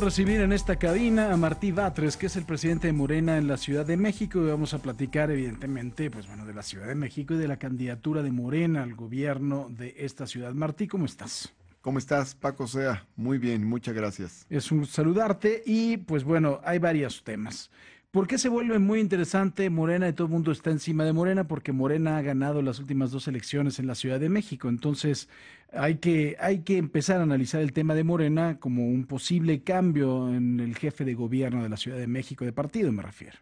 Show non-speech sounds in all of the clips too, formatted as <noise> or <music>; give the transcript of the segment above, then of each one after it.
recibir en esta cabina a Martí Batres, que es el presidente de Morena en la Ciudad de México. Y vamos a platicar, evidentemente, pues bueno, de la Ciudad de México y de la candidatura de Morena al gobierno de esta ciudad. Martí, ¿cómo estás? ¿Cómo estás, Paco Sea? Muy bien, muchas gracias. Es un saludarte y pues bueno, hay varios temas. ¿Por qué se vuelve muy interesante Morena y todo el mundo está encima de Morena? Porque Morena ha ganado las últimas dos elecciones en la Ciudad de México. Entonces, hay que, hay que empezar a analizar el tema de Morena como un posible cambio en el jefe de gobierno de la Ciudad de México, de partido, me refiero.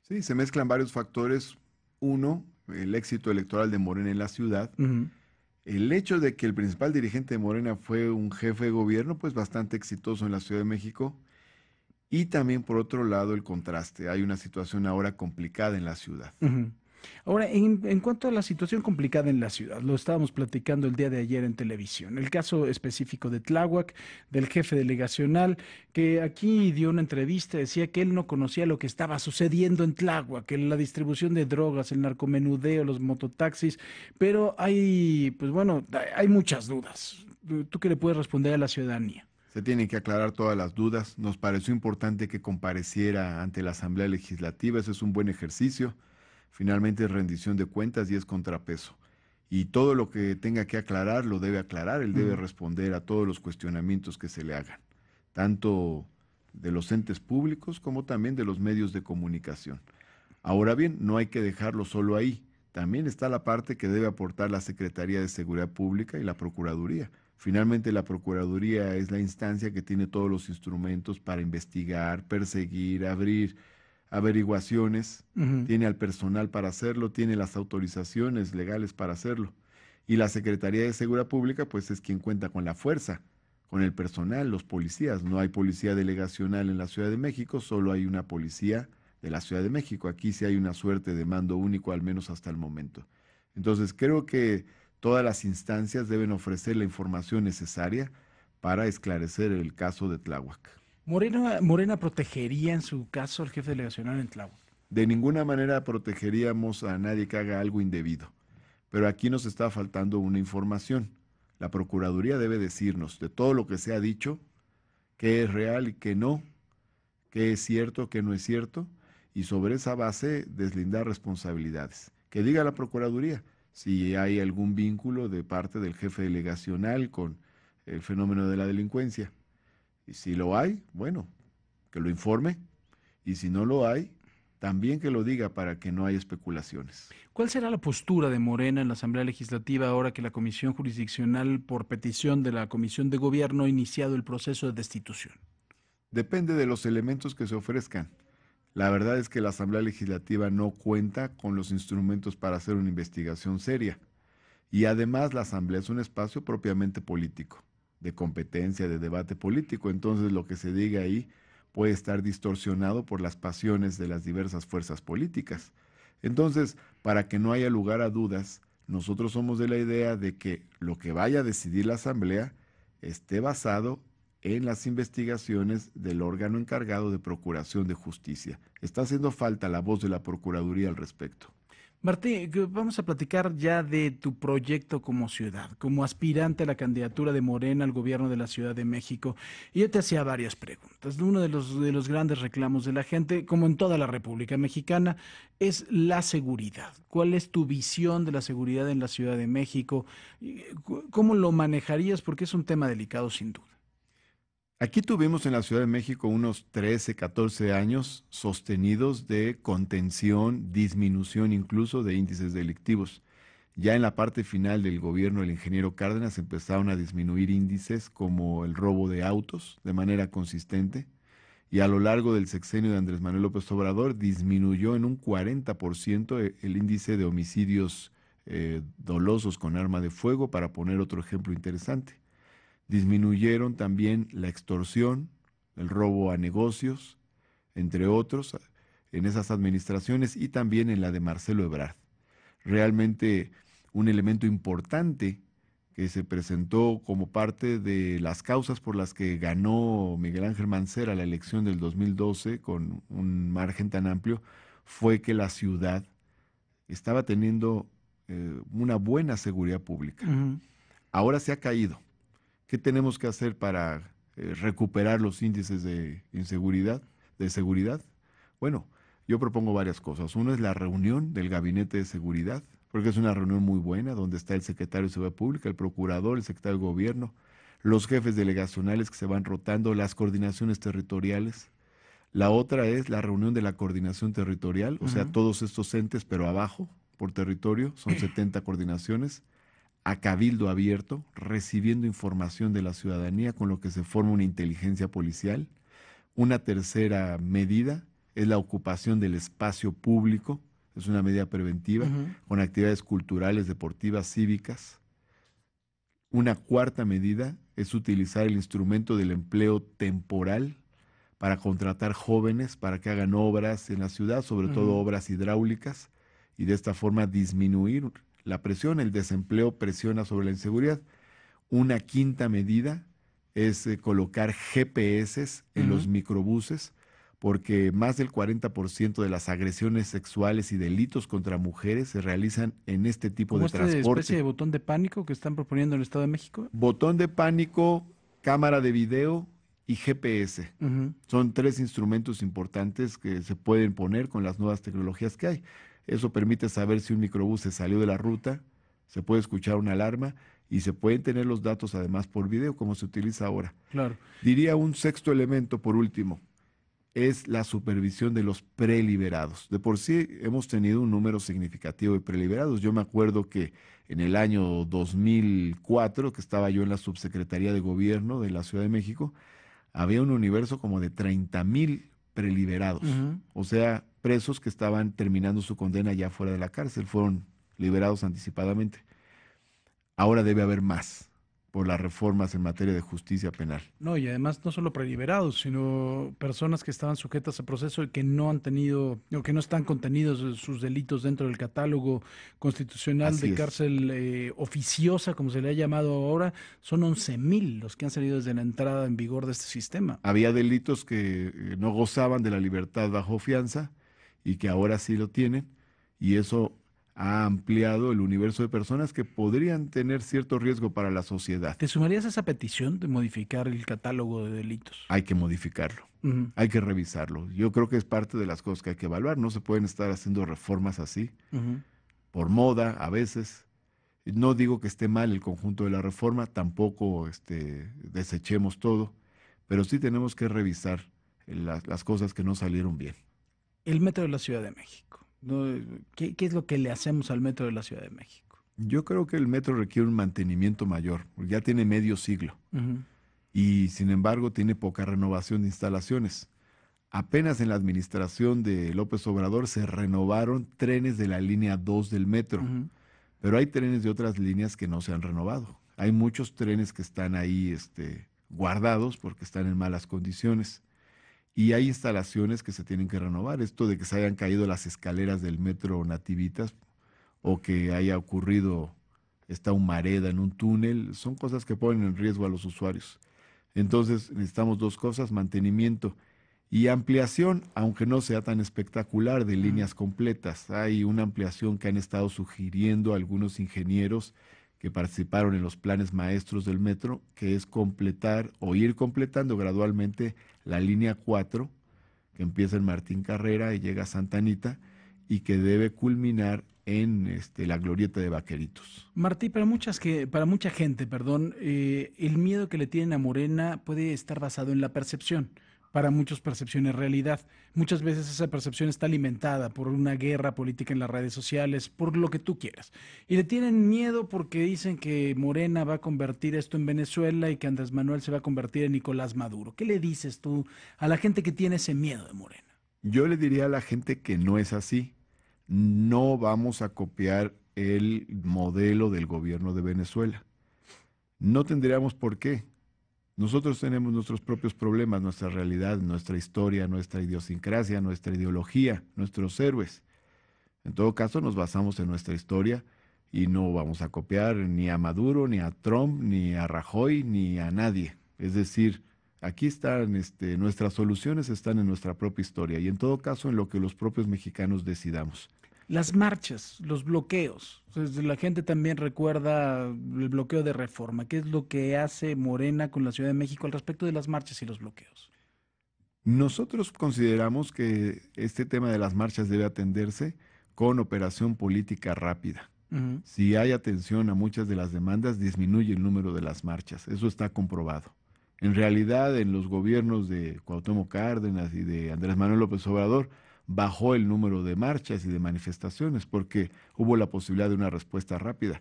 Sí, se mezclan varios factores. Uno, el éxito electoral de Morena en la ciudad. El hecho de que el principal dirigente de Morena fue un jefe de gobierno, pues bastante exitoso en la Ciudad de México y también, por otro lado, el contraste. Hay una situación ahora complicada en la ciudad. Ahora, en, cuanto a la situación complicada en la ciudad, lo estábamos platicando el día de ayer en televisión, el caso específico de Tláhuac, del jefe delegacional, que aquí dio una entrevista, decía que él no conocía lo que estaba sucediendo en Tláhuac, que la distribución de drogas, el narcomenudeo, los mototaxis, pero hay, pues bueno, hay muchas dudas. ¿Tú qué le puedes responder a la ciudadanía? Se tienen que aclarar todas las dudas. Nos pareció importante que compareciera ante la Asamblea Legislativa. Ese es un buen ejercicio. Finalmente es rendición de cuentas y es contrapeso. Y todo lo que tenga que aclarar lo debe aclarar. Él debe mm. responder a todos los cuestionamientos que se le hagan, tanto de los entes públicos como también de los medios de comunicación. Ahora bien, no hay que dejarlo solo ahí. También está la parte que debe aportar la Secretaría de Seguridad Pública y la Procuraduría. Finalmente, la Procuraduría es la instancia que tiene todos los instrumentos para investigar, perseguir, abrir averiguaciones, tiene al personal para hacerlo, tiene las autorizaciones legales para hacerlo. Y la Secretaría de Seguridad Pública, pues es quien cuenta con la fuerza, con el personal, los policías. No hay policía delegacional en la Ciudad de México, solo hay una policía de la Ciudad de México. Aquí sí hay una suerte de mando único, al menos hasta el momento. Entonces, creo que Todas las instancias deben ofrecer la información necesaria para esclarecer el caso de Tláhuac. Morena, Morena protegería en su caso al jefe delegacional en Tláhuac. De ninguna manera protegeríamos a nadie que haga algo indebido. Pero aquí nos está faltando una información. La Procuraduría debe decirnos de todo lo que se ha dicho, qué es real y qué no, qué es cierto, qué no es cierto, y sobre esa base deslindar responsabilidades. Que diga la Procuraduría, si hay algún vínculo de parte del jefe delegacional con el fenómeno de la delincuencia. Y si lo hay, bueno, que lo informe. Y si no lo hay, también que lo diga para que no haya especulaciones. ¿Cuál será la postura de Morena en la Asamblea Legislativa ahora que la Comisión Jurisdiccional, por petición de la Comisión de Gobierno, ha iniciado el proceso de destitución? Depende de los elementos que se ofrezcan. La verdad es que la Asamblea Legislativa no cuenta con los instrumentos para hacer una investigación seria. Y además la Asamblea es un espacio propiamente político, de competencia, de debate político. Entonces lo que se diga ahí puede estar distorsionado por las pasiones de las diversas fuerzas políticas. Entonces, para que no haya lugar a dudas, nosotros somos de la idea de que lo que vaya a decidir la Asamblea esté basado en las investigaciones del órgano encargado de Procuración de Justicia. Está haciendo falta la voz de la Procuraduría al respecto. Martín, vamos a platicar ya de tu proyecto como ciudad, como aspirante a la candidatura de Morena al gobierno de la Ciudad de México. Y yo te hacía varias preguntas. Uno de los, de los grandes reclamos de la gente, como en toda la República Mexicana, es la seguridad. ¿Cuál es tu visión de la seguridad en la Ciudad de México? ¿Cómo lo manejarías? Porque es un tema delicado, sin duda. Aquí tuvimos en la Ciudad de México unos 13, 14 años sostenidos de contención, disminución incluso de índices delictivos. Ya en la parte final del gobierno del ingeniero Cárdenas empezaron a disminuir índices como el robo de autos de manera consistente y a lo largo del sexenio de Andrés Manuel López Obrador disminuyó en un 40% e, el índice de homicidios eh, dolosos con arma de fuego, para poner otro ejemplo interesante. Disminuyeron también la extorsión, el robo a negocios, entre otros, en esas administraciones y también en la de Marcelo Ebrard. Realmente un elemento importante que se presentó como parte de las causas por las que ganó Miguel Ángel Mancera la elección del 2012 con un margen tan amplio, fue que la ciudad estaba teniendo eh, una buena seguridad pública. Ahora se ha caído. ¿Qué tenemos que hacer para eh, recuperar los índices de inseguridad, de seguridad? Bueno, yo propongo varias cosas. Una es la reunión del Gabinete de Seguridad, porque es una reunión muy buena donde está el secretario de Seguridad Pública, el procurador, el secretario de Gobierno, los jefes delegacionales que se van rotando, las coordinaciones territoriales. La otra es la reunión de la coordinación territorial, o sea, todos estos entes, pero abajo, por territorio, son 70 <clears throat> coordinaciones a cabildo abierto, recibiendo información de la ciudadanía, con lo que se forma una inteligencia policial. Una tercera medida es la ocupación del espacio público, es una medida preventiva, con actividades culturales, deportivas, cívicas. Una cuarta medida es utilizar el instrumento del empleo temporal para contratar jóvenes para que hagan obras en la ciudad, sobre todo obras hidráulicas, y de esta forma disminuir la presión, el desempleo presiona sobre la inseguridad. Una quinta medida es eh, colocar GPS en los microbuses, porque más del 40% de las agresiones sexuales y delitos contra mujeres se realizan en este tipo de es ¿Una especie de botón de pánico que están proponiendo en el Estado de México? Botón de pánico, cámara de video y GPS. Son tres instrumentos importantes que se pueden poner con las nuevas tecnologías que hay. Eso permite saber si un microbús se salió de la ruta, se puede escuchar una alarma y se pueden tener los datos además por video, como se utiliza ahora. Claro. Diría un sexto elemento, por último, es la supervisión de los preliberados. De por sí hemos tenido un número significativo de preliberados. Yo me acuerdo que en el año 2004, que estaba yo en la subsecretaría de gobierno de la Ciudad de México, había un universo como de 30 mil preliberados, o sea, presos que estaban terminando su condena ya fuera de la cárcel, fueron liberados anticipadamente. Ahora debe haber más o las reformas en materia de justicia penal. No, y además no solo preliberados, sino personas que estaban sujetas a proceso y que no han tenido, o que no están contenidos sus delitos dentro del catálogo constitucional de cárcel eh, oficiosa, como se le ha llamado ahora, son 11.000 los que han salido desde la entrada en vigor de este sistema. Había delitos que eh, no gozaban de la libertad bajo fianza y que ahora sí lo tienen, y eso ha ampliado el universo de personas que podrían tener cierto riesgo para la sociedad. ¿Te sumarías a esa petición de modificar el catálogo de delitos? Hay que modificarlo, hay que revisarlo. Yo creo que es parte de las cosas que hay que evaluar. No se pueden estar haciendo reformas así, por moda a veces. No digo que esté mal el conjunto de la reforma, tampoco este, desechemos todo, pero sí tenemos que revisar las, las cosas que no salieron bien. El metro de la Ciudad de México ¿Qué, ¿Qué es lo que le hacemos al metro de la Ciudad de México? Yo creo que el metro requiere un mantenimiento mayor, ya tiene medio siglo y sin embargo tiene poca renovación de instalaciones. Apenas en la administración de López Obrador se renovaron trenes de la línea 2 del metro, pero hay trenes de otras líneas que no se han renovado. Hay muchos trenes que están ahí este, guardados porque están en malas condiciones y hay instalaciones que se tienen que renovar. Esto de que se hayan caído las escaleras del metro Nativitas o que haya ocurrido esta humareda en un túnel, son cosas que ponen en riesgo a los usuarios. Entonces necesitamos dos cosas, mantenimiento y ampliación, aunque no sea tan espectacular, de líneas completas. Hay una ampliación que han estado sugiriendo algunos ingenieros que participaron en los planes maestros del metro, que es completar o ir completando gradualmente la línea 4, que empieza en Martín Carrera y llega a Santa Anita, y que debe culminar en este, la glorieta de Vaqueritos. Martí, para, muchas que, para mucha gente, perdón, eh, el miedo que le tienen a Morena puede estar basado en la percepción para muchos percepción realidad. Muchas veces esa percepción está alimentada por una guerra política en las redes sociales, por lo que tú quieras. Y le tienen miedo porque dicen que Morena va a convertir esto en Venezuela y que Andrés Manuel se va a convertir en Nicolás Maduro. ¿Qué le dices tú a la gente que tiene ese miedo de Morena? Yo le diría a la gente que no es así. No vamos a copiar el modelo del gobierno de Venezuela. No tendríamos por qué. Nosotros tenemos nuestros propios problemas, nuestra realidad, nuestra historia, nuestra idiosincrasia, nuestra ideología, nuestros héroes. En todo caso, nos basamos en nuestra historia y no vamos a copiar ni a Maduro, ni a Trump, ni a Rajoy, ni a nadie. Es decir, aquí están este, nuestras soluciones, están en nuestra propia historia y en todo caso en lo que los propios mexicanos decidamos las marchas, los bloqueos. la gente también recuerda el bloqueo de reforma. ¿Qué es lo que hace Morena con la Ciudad de México al respecto de las marchas y los bloqueos? Nosotros consideramos que este tema de las marchas debe atenderse con operación política rápida. Si hay atención a muchas de las demandas, disminuye el número de las marchas. Eso está comprobado. En realidad, en los gobiernos de Cuauhtémoc Cárdenas y de Andrés Manuel López Obrador, bajó el número de marchas y de manifestaciones porque hubo la posibilidad de una respuesta rápida.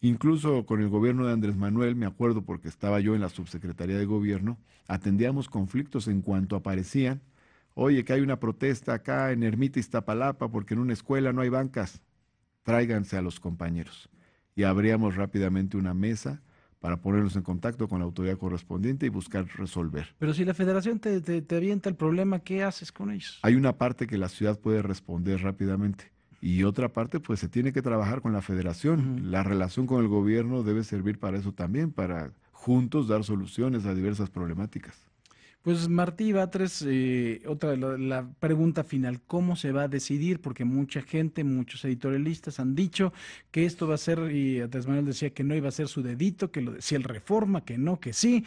Incluso con el gobierno de Andrés Manuel, me acuerdo porque estaba yo en la subsecretaría de gobierno, atendíamos conflictos en cuanto aparecían. Oye, que hay una protesta acá en Ermita Iztapalapa porque en una escuela no hay bancas. Tráiganse a los compañeros. Y abríamos rápidamente una mesa para ponernos en contacto con la autoridad correspondiente y buscar resolver. Pero si la federación te, te, avienta el problema, ¿qué haces con ellos? Hay una parte que la ciudad puede responder rápidamente y otra parte pues se tiene que trabajar con la federación. La relación con el gobierno debe servir para eso también, para juntos dar soluciones a diversas problemáticas. Pues Martí Batres, eh, otra la, pregunta final, ¿cómo se va a decidir? Porque mucha gente, muchos editorialistas han dicho que esto va a ser, y Andrés Manuel decía que no iba a ser su dedito, que lo decía el Reforma, que no, que sí,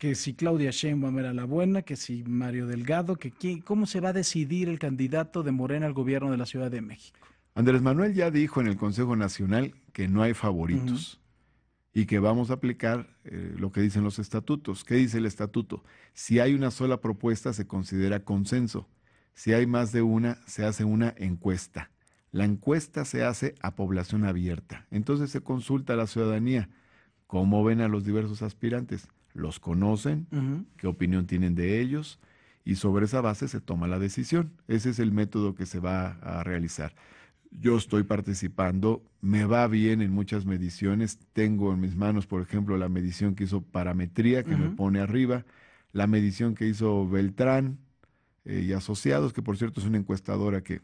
que si Claudia Sheinbaum era la buena, que si Mario Delgado, que ¿cómo se va a decidir el candidato de Morena al gobierno de la Ciudad de México? Andrés Manuel ya dijo en el Consejo Nacional que no hay favoritos y que vamos a aplicar eh, lo que dicen los estatutos. ¿Qué dice el estatuto? Si hay una sola propuesta, se considera consenso. Si hay más de una, se hace una encuesta. La encuesta se hace a población abierta. Entonces se consulta a la ciudadanía cómo ven a los diversos aspirantes, los conocen, qué opinión tienen de ellos y sobre esa base se toma la decisión. Ese es el método que se va a realizar yo estoy participando, me va bien en muchas mediciones, tengo en mis manos, por ejemplo, la medición que hizo Parametría, que me pone arriba, la medición que hizo Beltrán eh, y Asociados, que por cierto es una encuestadora que,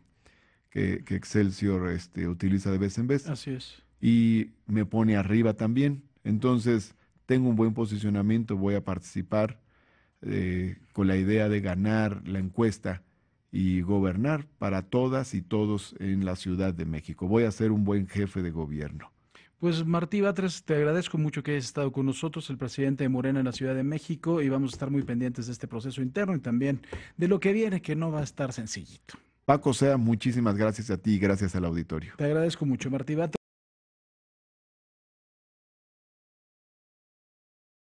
Excelsior este, utiliza de vez en vez. Así es. Y me pone arriba también. Entonces, tengo un buen posicionamiento, voy a participar eh, con la idea de ganar la encuesta y gobernar para todas y todos en la Ciudad de México. Voy a ser un buen jefe de gobierno. Pues Martí Batres, te agradezco mucho que hayas estado con nosotros, el presidente de Morena en la Ciudad de México, y vamos a estar muy pendientes de este proceso interno y también de lo que viene, que no va a estar sencillito. Paco Sea, muchísimas gracias a ti y gracias al auditorio. Te agradezco mucho, Martí Batres.